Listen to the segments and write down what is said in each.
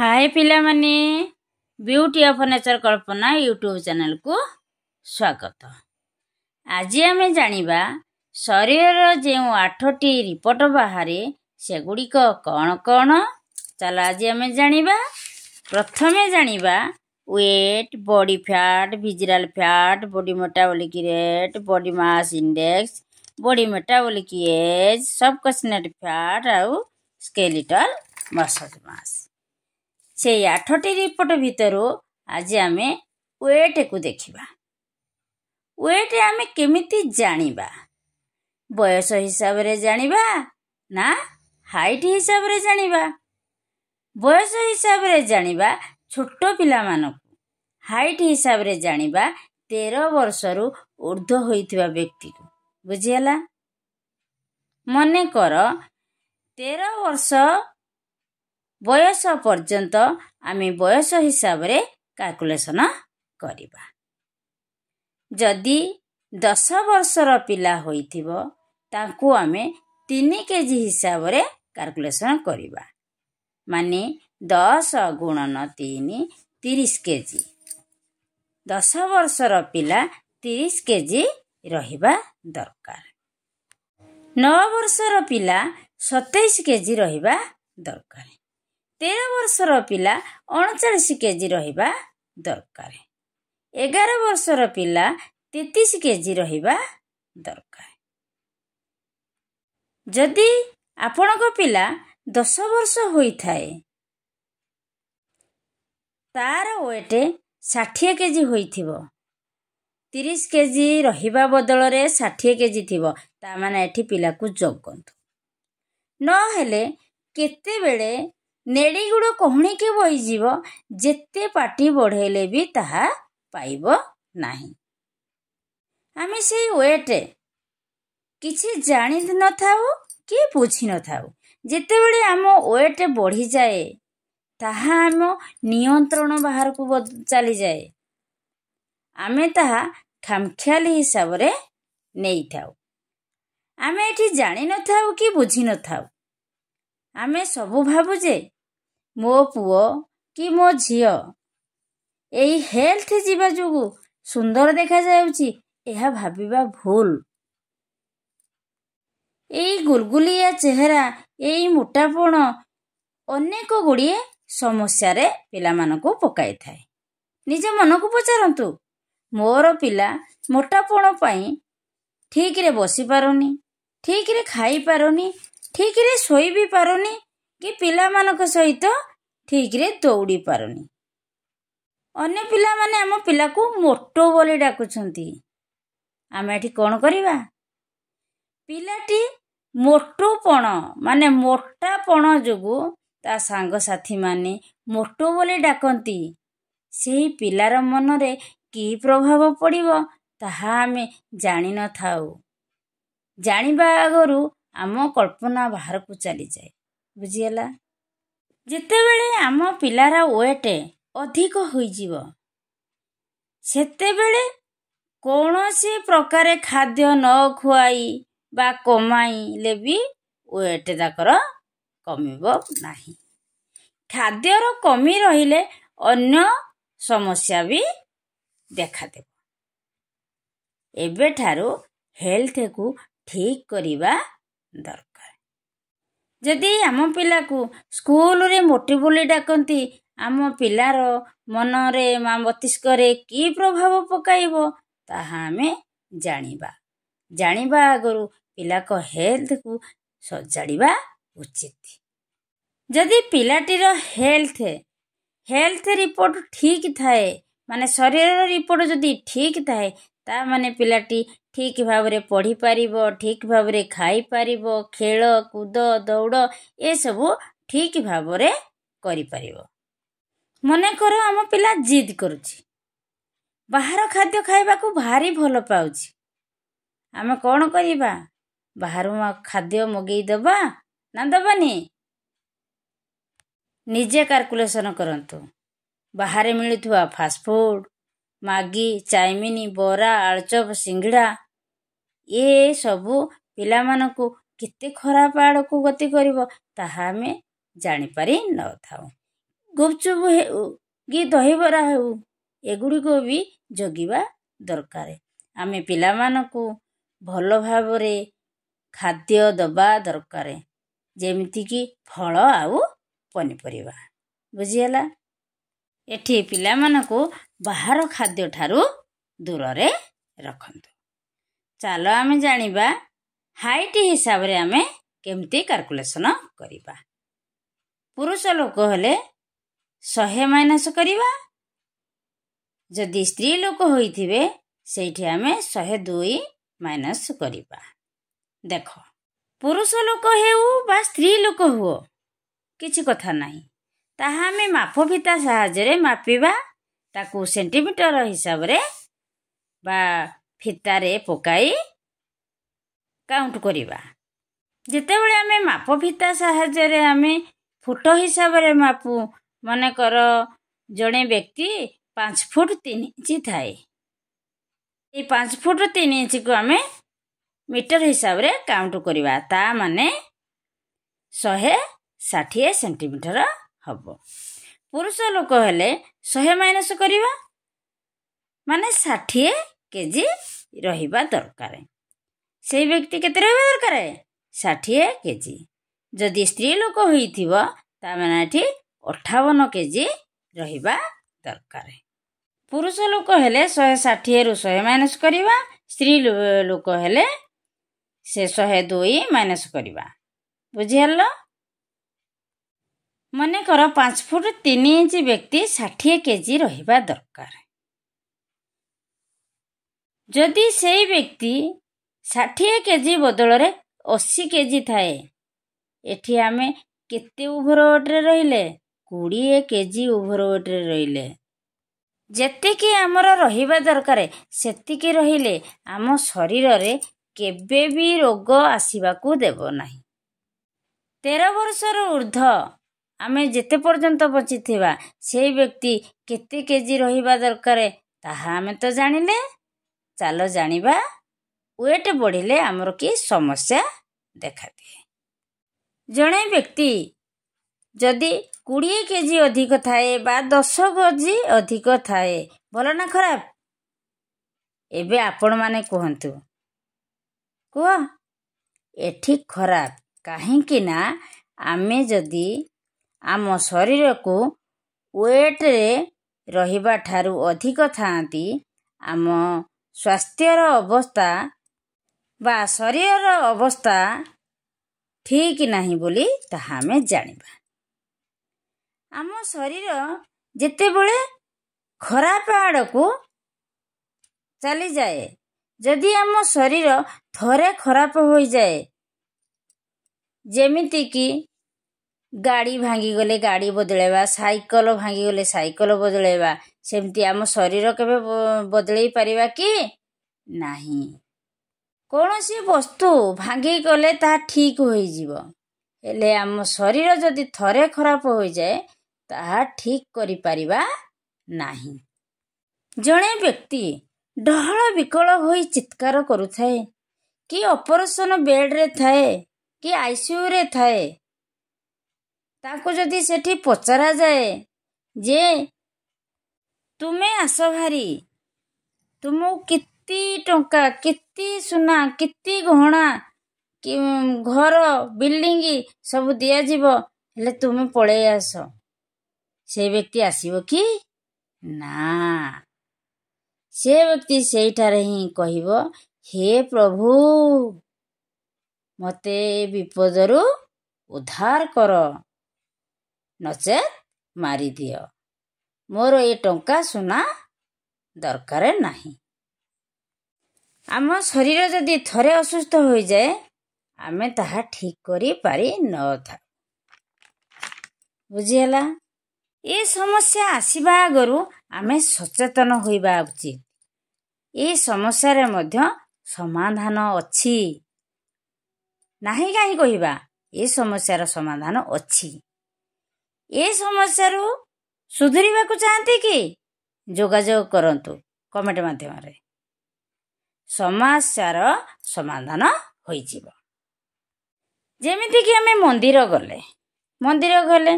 ହାଏ ପିଲାମାନେ beauty of nature Kalpana YouTube ଚ୍ୟାନେଲ୍କୁ ସ୍ୱାଗତ ଆଜି ଆମେ ଜାଣିବା ଶରୀରର ଯେଉଁ ଆଠଟି ରିପୋର୍ଟ ବାହାରେ ସେଗୁଡ଼ିକ କ'ଣ କ'ଣ ଚାଲ ଆଜି ଆମେ ଜାଣିବା ପ୍ରଥମେ ଜାଣିବା weight body fat visceral fat body metabolic rate body mass index body metabolic age subcutaneous fat ଆଉ ସ୍କେଲିଟଲ୍ ମସଲ୍ ମାସ୍ ସେଇ ଆଠଟି ରିପୋର୍ଟ ଭିତରୁ ଆଜି ଆମେ ୱେଟକୁ ଦେଖିବା ୱେଟ ଆମେ କେମିତି ଜାଣିବା ବୟସ ହିସାବରେ ଜାଣିବା ନା ହାଇଟ୍ ହିସାବରେ ଜାଣିବା ବୟସ ହିସାବରେ ଜାଣିବା ଛୋଟ ପିଲାମାନଙ୍କୁ ହାଇଟ୍ ହିସାବରେ ଜାଣିବା ତେର ବର୍ଷରୁ ଉର୍ଦ୍ଧ୍ୱ ହୋଇଥିବା ବ୍ୟକ୍ତିକୁ ବୁଝିହେଲା ମନେକର ତେର ବର୍ଷ ବୟସ ପର୍ଯ୍ୟନ୍ତ ଆମେ ବୟସ ହିସାବରେ କାଲକୁଲେସନ କରିବା ଯଦି ଦଶ ବର୍ଷର ପିଲା ହୋଇଥିବ ତାଙ୍କୁ ଆମେ ତିନି କେ ଜି ହିସାବରେ କାଲକୁଲେସନ କରିବା ମାନେ ଦଶ ଗୁଣନ ତିନି ତିରିଶ କେ ଜି ଦଶ ବର୍ଷର ପିଲା ତିରିଶ କେ ଜି ରହିବା ଦରକାର ନଅ ବର୍ଷର ପିଲା ସତେଇଶ କେ ଜି ରହିବା ଦରକାର ତେର ବର୍ଷର ପିଲା ଅଣଚାଳିଶ କେଜି ରହିବା ଦରକାର ଏଗାର ବର୍ଷର ପିଲା ତେତିଶ କେଜି ରହିବା ଦରକାର ଯଦି ଆପଣଙ୍କ ପିଲା ଦଶ ବର୍ଷ ହୋଇଥାଏ ତାର ୱେଟ ଷାଠିଏ କେଜି ହୋଇଥିବ ତିରିଶ କେଜି ରହିବା ବଦଳରେ ଷାଠିଏ କେଜି ଥିବ ତା ମାନେ ଏଠି ପିଲାକୁ ଜଗନ୍ତୁ ନହେଲେ କେତେବେଳେ ନେଡ଼ିଗୁଡ଼ କହୁଣିକି ବହିଯିବ ଯେତେ ପାଟି ବଢ଼େଇଲେ ବି ତାହା ପାଇବ ନାହିଁ ଆମେ ସେଇ ୱେଟ୍ କିଛି ଜାଣିନଥାଉ କି ବୁଝିନଥାଉ ଯେତେବେଳେ ଆମ ୱେଟ୍ ବଢ଼ିଯାଏ ତାହା ଆମ ନିୟନ୍ତ୍ରଣ ବାହାରକୁ ଚାଲିଯାଏ ଆମେ ତାହା ଖାମଖିଆଲି ହିସାବରେ ନେଇଥାଉ ଆମେ ଏଠି ଜାଣିନଥାଉ କି ବୁଝିନଥାଉ ଆମେ ସବୁ ଭାବୁ ଯେ ମୋ ପୁଅ କି ମୋ ଝିଅ ଏଇ ହେଲ୍ଥ ଯିବା ଯୋଗୁଁ ସୁନ୍ଦର ଦେଖାଯାଉଛି ଏହା ଭାବିବା ଭୁଲ ଏଇ ଗୁଲଗୁଲିଆ ଚେହେରା ଏଇ ମୋଟାପଣ ଅନେକ ଗୁଡ଼ିଏ ସମସ୍ୟାରେ ପିଲାମାନଙ୍କୁ ପକାଇଥାଏ ନିଜ ମନକୁ ପଚାରନ୍ତୁ ମୋର ପିଲା ମୋଟାପଣ ପାଇଁ ଠିକ୍ରେ ବସିପାରୁନି ଠିକ୍ରେ ଖାଇପାରୁନି ଠିକରେ ଶୋଇ ବି ପାରୁନି କି ପିଲାମାନଙ୍କ ସହିତ ଠିକରେ ଦୌଡ଼ି ପାରୁନି ଅନ୍ୟ ପିଲାମାନେ ଆମ ପିଲାକୁ ମୋଟୋ ବୋଲି ଡାକୁଛନ୍ତି ଆମେ ଏଠି କ'ଣ କରିବା ପିଲାଟି ମୋଟୁପଣ ମାନେ ମୋଟା ପଣ ଯୋଗୁଁ ତା ସାଙ୍ଗସାଥିମାନେ ମୋଟୋ ବୋଲି ଡାକନ୍ତି ସେହି ପିଲାର ମନରେ କି ପ୍ରଭାବ ପଡ଼ିବ ତାହା ଆମେ ଜାଣିନଥାଉ ଜାଣିବା ଆଗରୁ ଆମ କଳ୍ପନା ବାହାରକୁ ଚାଲିଯାଏ ବୁଝିଗଲା ଯେତେବେଳେ ଆମ ପିଲାର ୱେଟ ଅଧିକ ହୋଇଯିବ ସେତେବେଳେ କୌଣସି ପ୍ରକାର ଖାଦ୍ୟ ନ ଖୁଆଇ ବା କମାଇଲେ ବି ୱେଟ ତାଙ୍କର କମିବ ନାହିଁ ଖାଦ୍ୟର କମି ରହିଲେ ଅନ୍ୟ ସମସ୍ୟା ବି ଦେଖାଦେବ ଏବେଠାରୁ ହେଲ୍ଥକୁ ଠିକ୍ କରିବା ଦରକାର ଯଦି ଆମ ପିଲାକୁ ସ୍କୁଲରେ ମୋଟି ବୋଲି ଡାକନ୍ତି ଆମ ପିଲାର ମନରେ ମା ମସ୍ତିଷ୍କରେ କି ପ୍ରଭାବ ପକାଇବ ତାହା ଆମେ ଜାଣିବା ଜାଣିବା ଆଗରୁ ପିଲାଙ୍କ ହେଲ୍ଥକୁ ସଜାଡ଼ିବା ଉଚିତ ଯଦି ପିଲାଟିର ହେଲ୍ଥ ହେଲ୍ଥ ରିପୋର୍ଟ ଠିକ୍ ଥାଏ ମାନେ ଶରୀରର ରିପୋର୍ଟ ଯଦି ଠିକ୍ ଥାଏ ତା ମାନେ ପିଲାଟି ଠିକ୍ ଭାବରେ ପଢ଼ିପାରିବ ଠିକ୍ ଭାବରେ ଖାଇପାରିବ ଖେଳ କୁଦ ଦୌଡ଼ ଏସବୁ ଠିକ୍ ଭାବରେ କରିପାରିବ ମନେକର ଆମ ପିଲା ଜିଦ୍ କରୁଛି ବାହାର ଖାଦ୍ୟ ଖାଇବାକୁ ଭାରି ଭଲ ପାଉଛି ଆମେ କ'ଣ କରିବା ବାହାରୁ ଖାଦ୍ୟ ମଗେଇ ଦେବା ନା ଦେବାନି ନିଜେ କାଲକୁଲେସନ୍ କରନ୍ତୁ ବାହାରେ ମିଳୁଥିବା ଫାଷ୍ଟଫୁଡ଼ ମ୍ୟାଗି ଚାଇମିନ ବରା ଆଳୁଚପ ସିଙ୍ଗଡ଼ା ଏସବୁ ପିଲାମାନଙ୍କୁ କେତେ ଖରାପ ଆଡ଼କୁ ଗତି କରିବ ତାହା ଆମେ ଜାଣିପାରି ନଥାଉ ଗୁପଚୁପ ହେଉ କି ଦହିବରା ହେଉ ଏଗୁଡ଼ିକ ବି ଜଗିବା ଦରକାର ଆମେ ପିଲାମାନଙ୍କୁ ଭଲ ଭାବରେ ଖାଦ୍ୟ ଦେବା ଦରକାର ଯେମିତିକି ଫଳ ଆଉ ପନିପରିବା ବୁଝିହେଲା ଏଠି ପିଲାମାନଙ୍କୁ ବାହାର ଖାଦ୍ୟଠାରୁ ଦୂରରେ ରଖନ୍ତୁ ଚାଲ ଆମେ ଜାଣିବା ହାଇଟ୍ ହିସାବରେ ଆମେ କେମିତି କାଲକୁଲେସନ୍ କରିବା ପୁରୁଷ ଲୋକ ହେଲେ ଶହେ ମାଇନସ୍ କରିବା ଯଦି ସ୍ତ୍ରୀ ଲୋକ ହୋଇଥିବେ ସେଇଠି ଆମେ ଶହେ ଦୁଇ ମାଇନସ୍ କରିବା ଦେଖ ପୁରୁଷ ଲୋକ ହେଉ ବା ସ୍ତ୍ରୀ ଲୋକ ହୁଅ କିଛି କଥା ନାହିଁ ତାହା ଆମେ ମାପ ଫିତା ସାହାଯ୍ୟରେ ମାପିବା ତାକୁ ସେଣ୍ଟିମିଟର ହିସାବରେ ବା ଫିତାରେ ପକାଇ କାଉଣ୍ଟ କରିବା ଯେତେବେଳେ ଆମେ ମାପ ଫିତା ସାହାଯ୍ୟରେ ଆମେ ଫୁଟ ହିସାବରେ ମାପୁ ମନେକର ଜଣେ ବ୍ୟକ୍ତି ପାଞ୍ଚ ଫୁଟ ତିନି ଇଞ୍ଚ ଥାଏ ଏଇ ପାଞ୍ଚ ଫୁଟ ତିନି ଇଞ୍ଚକୁ ଆମେ ମିଟର ହିସାବରେ କାଉଣ୍ଟ କରିବା ତା ମାନେ ଶହେ ଷାଠିଏ ସେଣ୍ଟିମିଟର ହବ ପୁରୁଷ ଲୋକ ହେଲେ ଶହେ ମାଇନସ୍ କରିବା ମାନେ ଷାଠିଏ କେଜି ରହିବା ଦରକାର ସେହି ବ୍ୟକ୍ତି କେତେ ରହିବା ଦରକାର ଷାଠିଏ କେଜି ଯଦି ସ୍ତ୍ରୀ ଲୋକ ହୋଇଥିବ ତାମାନେ ଏଠି ଅଠାବନ କେଜି ରହିବା ଦରକାର ପୁରୁଷ ଲୋକ ହେଲେ ଶହେ ଷାଠିଏରୁ ଶହେ ମାଇନସ୍ କରିବା ସ୍ତ୍ରୀ ଲୋକ ହେଲେ ସେ ଶହେ ଦୁଇ ମାଇନସ୍ କରିବା ବୁଝିହେଲ ମନେକର ପାଞ୍ଚ ଫୁଟ ତିନି ଇଞ୍ଚ ବ୍ୟକ୍ତି ଷାଠିଏ କେଜି ରହିବା ଦରକାର ଯଦି ସେହି ବ୍ୟକ୍ତି ଷାଠିଏ କେଜି ବଦଳରେ ଅଶୀ କେଜି ଥାଏ ଏଠି ଆମେ କେତେ ଓଭରୱେଟ୍ରେ ରହିଲେ କୋଡ଼ିଏ କେଜି ଓଭରୱେଟ୍ରେ ରହିଲେ ଯେତିକି ଆମର ରହିବା ଦରକାର ସେତିକି ରହିଲେ ଆମ ଶରୀରରେ କେବେ ବି ରୋଗ ଆସିବାକୁ ଦେବ ନାହିଁ ତେର ବର୍ଷରୁ ଉର୍ଦ୍ଧ ଆମେ ଯେତେ ପର୍ଯ୍ୟନ୍ତ ବଞ୍ଚିଥିବା ସେହି ବ୍ୟକ୍ତି କେତେ କେଜି ରହିବା ଦରକାର ତାହା ଆମେ ତ ଜାଣିଲେ ଚାଲ ଜାଣିବା ୱେଟ୍ ବଢ଼ିଲେ ଆମର କି ସମସ୍ୟା ଦେଖାଦିଏ ଜଣେ ବ୍ୟକ୍ତି ଯଦି କୋଡ଼ିଏ କେ ଜି ଅଧିକ ଥାଏ ବା ଦଶ କେ ଜି ଅଧିକ ଥାଏ ଭଲ ନା ଖରାପ ଏବେ ଆପଣମାନେ କୁହନ୍ତୁ କୁହ ଏଠି ଖରାପ କାହିଁକି ନା ଆମେ ଯଦି ଆମ ଶରୀରକୁ ୱେଟ୍ରେ ରହିବା ଠାରୁ ଅଧିକ ଥାଆନ୍ତି ଆମ ସ୍ୱାସ୍ଥ୍ୟର ଅବସ୍ଥା ବା ଶରୀରର ଅବସ୍ଥା ଠିକ ନାହିଁ ବୋଲି ତାହା ଆମେ ଜାଣିବା ଆମ ଶରୀର ଯେତେବେଳେ ଖରାପ ଆଡ଼କୁ ଚାଲିଯାଏ ଯଦି ଆମ ଶରୀର ଥରେ ଖରାପ ହୋଇଯାଏ ଯେମିତିକି ଗାଡ଼ି ଭାଙ୍ଗିଗଲେ ଗାଡ଼ି ବଦଳାଇବା ସାଇକଲ ଭାଙ୍ଗିଗଲେ ସାଇକଲ ବଦଳାଇବା ସେମିତି ଆମ ଶରୀର କେବେ ବଦଳେଇ ପାରିବା କି ନାହିଁ କୌଣସି ବସ୍ତୁ ଭାଙ୍ଗି ଗଲେ ତାହା ଠିକ ହୋଇଯିବ ହେଲେ ଆମ ଶରୀର ଯଦି ଥରେ ଖରାପ ହୋଇଯାଏ ତାହା ଠିକ କରିପାରିବା ନାହିଁ ଜଣେ ବ୍ୟକ୍ତି ଢହଳ ବିକଳ ହୋଇ ଚିତ୍କାର କରୁଥାଏ କି ଅପରେସନ ବେଡ଼୍ରେ ଥାଏ କି ଆଇସିୟୁରେ ଥାଏ ତାଙ୍କୁ ଯଦି ସେଠି ପଚରାଯାଏ ଯେ ତୁମେ ଆସ ଭାରି ତୁମକୁ କେତେ ଟଙ୍କା କେତେ ସୁନା କେତେ ଗହଣା ଘର ବିଲ୍ଡିଂ ସବୁ ଦିଆଯିବ ହେଲେ ତୁମେ ପଳେଇ ଆସ ସେ ବ୍ୟକ୍ତି ଆସିବ କି ନା ସେ ବ୍ୟକ୍ତି ସେଇଠାରେ ହିଁ କହିବ ହେ ପ୍ରଭୁ ମୋତେ ବିପଦରୁ ଉଦ୍ଧାର କର ନଚେତ୍ ମାରିଦିଅ ମୋର ଏ ଟଙ୍କା ସୁନା ଦରକାର ନାହିଁ ଆମ ଶରୀର ଯଦି ଥରେ ଅସୁସ୍ଥ ହୋଇଯାଏ ଆମେ ତାହା ଠିକ କରିପାରିନଥାଉ ବୁଝିହେଲା ଏ ସମସ୍ୟା ଆସିବା ଆଗରୁ ଆମେ ସଚେତନ ହୋଇବା ଉଚିତ ଏ ସମସ୍ୟାରେ ମଧ୍ୟ ସମାଧାନ ଅଛି ନାହିଁ କାହିଁ କହିବା ଏ ସମସ୍ୟାର ସମାଧାନ ଅଛି ଏ ସମସ୍ୟାରୁ ସୁଧୁରିବାକୁ ଚାହାନ୍ତି କି ଯୋଗାଯୋଗ କରନ୍ତୁ କମେଣ୍ଟ ମାଧ୍ୟମରେ ସମସ୍ୟାର ସମାଧାନ ହୋଇଯିବ ଯେମିତିକି ଆମେ ମନ୍ଦିର ଗଲେ ମନ୍ଦିର ଗଲେ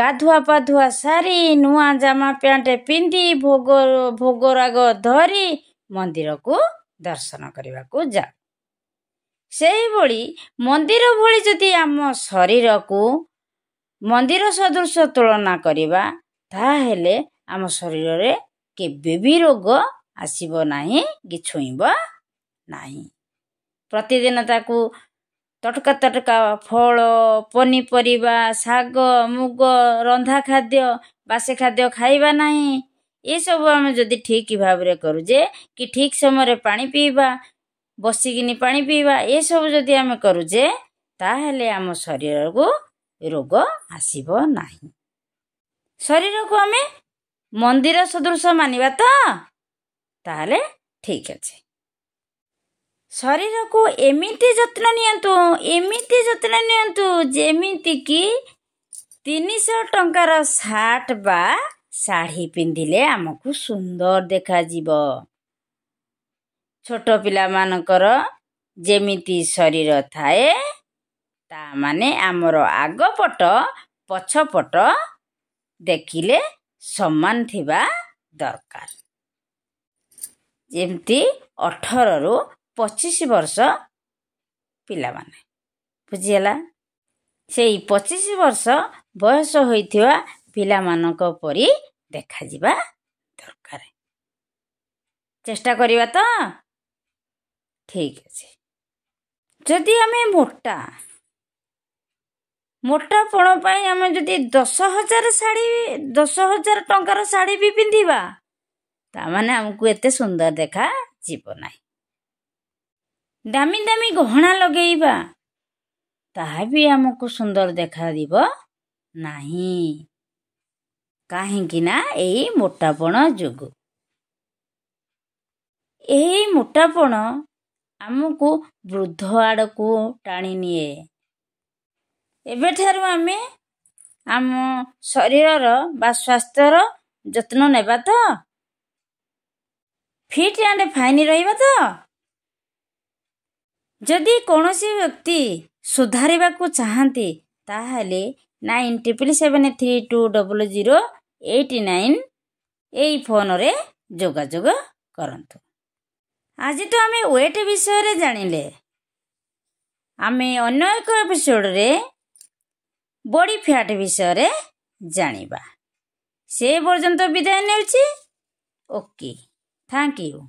ଗାଧୁଆ ପାଧୁଆ ସାରି ନୂଆ ଜାମା ପ୍ୟାଣ୍ଟ ପିନ୍ଧି ଭୋଗ ଭୋଗ ରାଗ ଧରି ମନ୍ଦିରକୁ ଦର୍ଶନ କରିବାକୁ ଯାଉ ସେହିଭଳି ମନ୍ଦିର ଭଳି ଯଦି ଆମ ଶରୀରକୁ ମନ୍ଦିର ସଦୃଶ ତୁଳନା କରିବା ତାହେଲେ ଆମ ଶରୀରରେ କେବେ ବି ରୋଗ ଆସିବ ନାହିଁ କି ଛୁଇଁବ ନାହିଁ ପ୍ରତିଦିନ ତାକୁ ତଟକା ତଟକା ଫଳ ପନିପରିବା ଶାଗ ମୁଗ ରନ୍ଧା ଖାଦ୍ୟ ବାସେ ଖାଦ୍ୟ ଖାଇବା ନାହିଁ ଏସବୁ ଆମେ ଯଦି ଠିକ୍ ଭାବରେ କରୁ ଯେ କି ଠିକ୍ ସମୟରେ ପାଣି ପିଇବା ବସିକିନି ପାଣି ପିଇବା ଏସବୁ ଯଦି ଆମେ କରୁ ଯେ ତାହେଲେ ଆମ ଶରୀରକୁ ରୋଗ ଆସିବ ନାହିଁ ଶରୀରକୁ ଆମେ ମନ୍ଦିର ସଦୃଶ ମାନିବା ତ ତାହେଲେ ଠିକ୍ ଅଛି ଶରୀରକୁ ଏମିତି ଯତ୍ନ ନିଅନ୍ତୁ ଏମିତି ଯତ୍ନ ନିଅନ୍ତୁ ଯେମିତିକି ତିନିଶହ ଟଙ୍କାର ସାର୍ଟ ବା ଶାଢ଼ୀ ପିନ୍ଧିଲେ ଆମକୁ ସୁନ୍ଦର ଦେଖାଯିବ ଛୋଟ ପିଲାମାନଙ୍କର ଯେମିତି ଶରୀର ଥାଏ ତାମାନେ ଆମର ଆଗପଟ ପଛପଟ ଦେଖିଲେ ସମାନ ଥିବା ଦରକାର ଯେମିତି ଅଠରରୁ ପଚିଶ ବର୍ଷ ପିଲାମାନେ ବୁଝିଗଲା ସେଇ ପଚିଶ ବର୍ଷ ବୟସ ହୋଇଥିବା ପିଲାମାନଙ୍କ ପରି ଦେଖାଯିବା ଦରକାର ଚେଷ୍ଟା କରିବା ତ ଠିକ୍ ଅଛି ଯଦି ଆମେ ମୋଟା ମୋଟାପଣ ପାଇଁ ଆମେ ଯଦି ଦଶ ହଜାର ଶାଢ଼ୀ ଦଶ ହଜାର ଟଙ୍କାର ଶାଢ଼ୀ ବି ପିନ୍ଧିବା ତାମାନେ ଆମକୁ ଏତେ ସୁନ୍ଦର ଦେଖାଯିବ ନାହିଁ ଦାମୀ ଦାମୀ ଗହଣା ଲଗେଇବା ତାହା ବି ଆମକୁ ସୁନ୍ଦର ଦେଖାଯିବ ନାହିଁ କାହିଁକି ନା ଏଇ ମୋଟାପଣ ଯୋଗୁଁ ଏହି ମୋଟାପଣ ଆମକୁ ବୃଦ୍ଧ ଆଡ଼କୁ ଟାଣି ନିଏ ଏବେଠାରୁ ଆମେ ଆମ ଶରୀରର ବା ସ୍ୱାସ୍ଥ୍ୟର ଯତ୍ନ ନେବା ତ ଫିଟ୍ ଆଣ୍ଡ ଫାଇନ୍ ରହିବା ତ ଯଦି କୌଣସି ବ୍ୟକ୍ତି ସୁଧାରିବାକୁ ଚାହାନ୍ତି ତାହେଲେ nine triple seven three two double zero eight nine ଏଇ ଫୋନ୍ରେ ଯୋଗାଯୋଗ କରନ୍ତୁ ଆଜି ତ ଆମେ ୱେଟ୍ ବିଷୟରେ ଜାଣିଲେ ଆମେ ଅନ୍ୟ ଏକ ଏପିସୋଡ଼ରେ ବଡ଼ି ଫ୍ୟାଟ୍ ବିଷୟରେ ଜାଣିବା ସେ ପର୍ଯ୍ୟନ୍ତ ବିଦାୟ ନେଉଛି ଓକେ ଥ୍ୟାଙ୍କ ୟୁ